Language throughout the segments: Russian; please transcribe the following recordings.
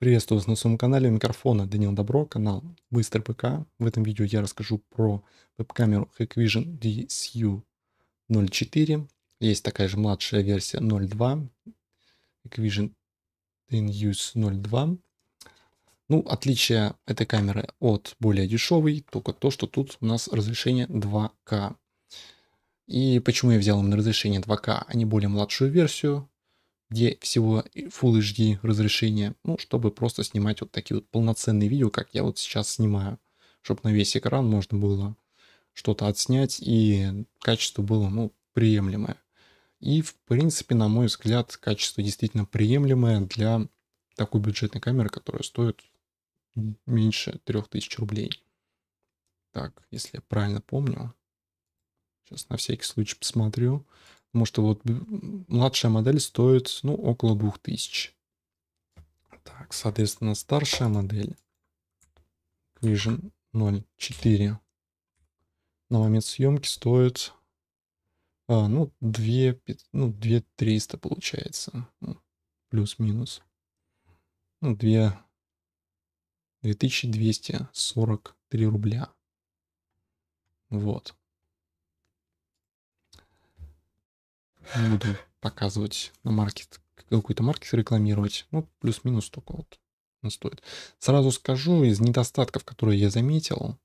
Приветствую вас на своем канале. У микрофона Данил Добро, канал быстрый ПК. В этом видео я расскажу про веб-камеру Hikvision DSU-04. Есть такая же младшая версия 02, Hikvision InUse 02. Ну, отличие этой камеры от более дешевой, только то, что тут у нас разрешение 2К. И почему я взял именно разрешение 2К, а не более младшую версию? где всего Full HD разрешение, ну, чтобы просто снимать вот такие вот полноценные видео, как я вот сейчас снимаю, чтобы на весь экран можно было что-то отснять и качество было, ну, приемлемое. И, в принципе, на мой взгляд, качество действительно приемлемое для такой бюджетной камеры, которая стоит меньше 3000 рублей. Так, если я правильно помню. Сейчас на всякий случай посмотрю. Потому что вот младшая модель стоит, ну, около 2000. Так, соответственно, старшая модель Vision 04 на момент съемки стоит, а, ну, 2, ну, 2 300 получается, ну, плюс-минус. Ну, 2, 2243 рубля. Вот. не буду показывать на маркет, какой-то маркет рекламировать. Ну, плюс-минус только вот он стоит. Сразу скажу, из недостатков, которые я заметил,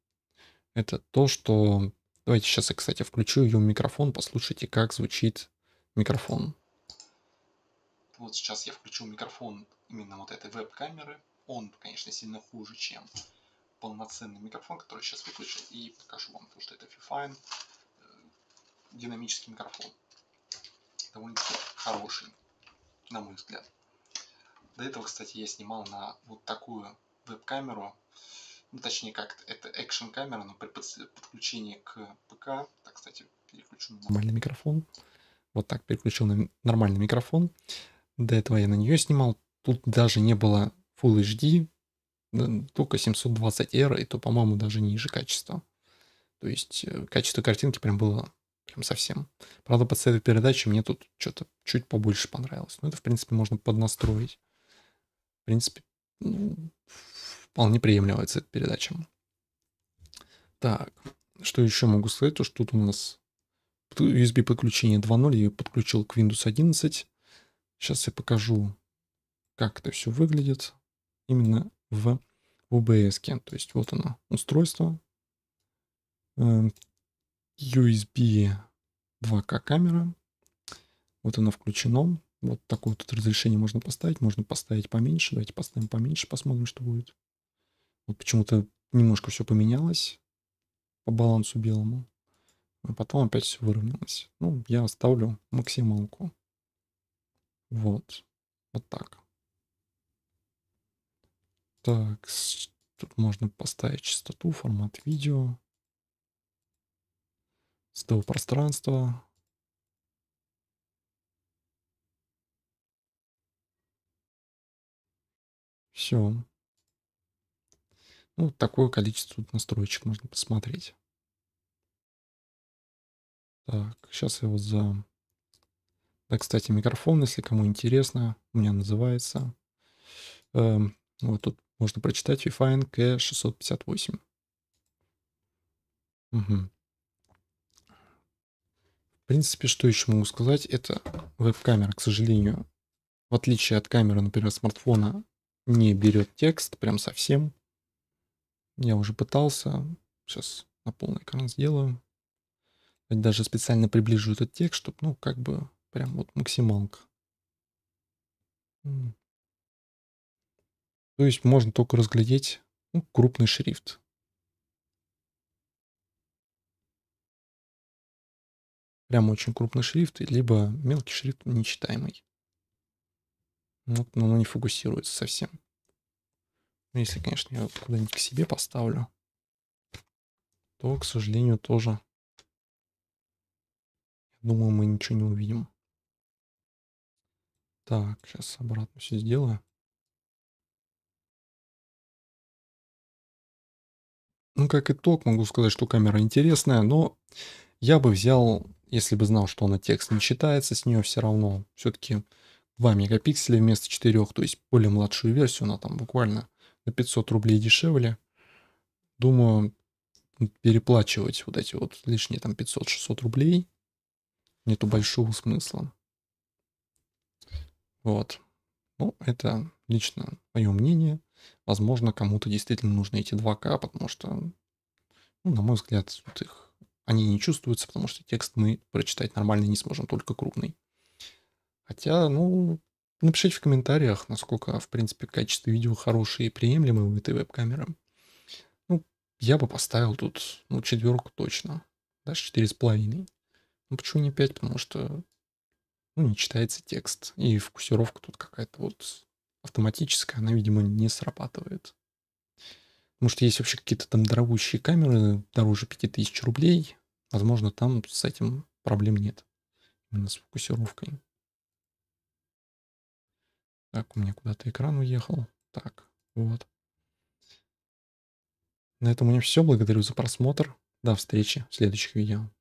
это то, что... Давайте сейчас я, кстати, включу ее микрофон, послушайте, как звучит микрофон. Вот сейчас я включу микрофон именно вот этой веб-камеры. Он, конечно, сильно хуже, чем полноценный микрофон, который сейчас выключу и покажу вам, потому что это Fifine, э, динамический микрофон хороший, на мой взгляд. До этого, кстати, я снимал на вот такую веб-камеру, ну, точнее, как то это экшен камера но при подключении к ПК, так, кстати, переключу на нормальный микрофон. Вот так переключил на нормальный микрофон. До этого я на нее снимал. Тут даже не было Full HD, только 720R, и то, по-моему, даже ниже качества. То есть э, качество картинки прям было Прям совсем. Правда, под этой передачи мне тут что-то чуть побольше понравилось. Но ну, это, в принципе, можно поднастроить. В принципе, ну, вполне приемлемая эта передача. Так, что еще могу сказать? То, что тут у нас USB подключение 2.0. Я подключил к Windows 11. Сейчас я покажу, как это все выглядит именно в OBS. -ке. То есть вот оно, устройство. Эм, USB 2К камера. Вот она включена. Вот такое тут разрешение можно поставить. Можно поставить поменьше. Давайте поставим поменьше, посмотрим, что будет. Вот почему-то немножко все поменялось по балансу белому. А потом опять все выровнялось. Ну, я оставлю максималку. Вот. Вот так. Так, тут можно поставить частоту, формат видео. Стол того пространства. Все. Ну, такое количество настроечек можно посмотреть. Так, сейчас я вот за... Да, кстати, микрофон, если кому интересно, у меня называется. Эм, вот тут можно прочитать Refine K658. Угу. В принципе, что еще могу сказать, это веб-камера, к сожалению, в отличие от камеры, например, смартфона, не берет текст прям совсем. Я уже пытался, сейчас на полный экран сделаю. Даже специально приближу этот текст, чтобы, ну, как бы, прям вот максималка. То есть можно только разглядеть ну, крупный шрифт. прям очень крупный шрифт, либо мелкий шрифт нечитаемый. Ну, вот, но оно не фокусируется совсем. Ну, если, конечно, я куда-нибудь к себе поставлю, то, к сожалению, тоже, думаю, мы ничего не увидим. Так, сейчас обратно все сделаю. Ну, как итог, могу сказать, что камера интересная, но я бы взял если бы знал, что она текст не читается, с нее все равно все-таки 2 мегапикселя вместо 4, то есть более младшую версию, она там буквально на 500 рублей дешевле. Думаю, переплачивать вот эти вот лишние там 500-600 рублей нету большого смысла. Вот. Ну, это лично мое мнение. Возможно, кому-то действительно нужны эти 2К, потому что, ну, на мой взгляд, вот их они не чувствуются, потому что текст мы прочитать нормально не сможем, только крупный. Хотя, ну, напишите в комментариях, насколько, в принципе, качество видео хорошее и приемлемое у этой веб-камеры. Ну, я бы поставил тут, ну, четверку точно, даже четыре с половиной. Ну, почему не пять? Потому что, ну, не читается текст, и фокусировка тут какая-то вот автоматическая, она, видимо, не срабатывает. Потому что есть вообще какие-то там дорогущие камеры, дороже 5000 рублей. Возможно, там с этим проблем нет. Именно с фокусировкой. Так, у меня куда-то экран уехал. Так, вот. На этом у меня все. Благодарю за просмотр. До встречи в следующих видео.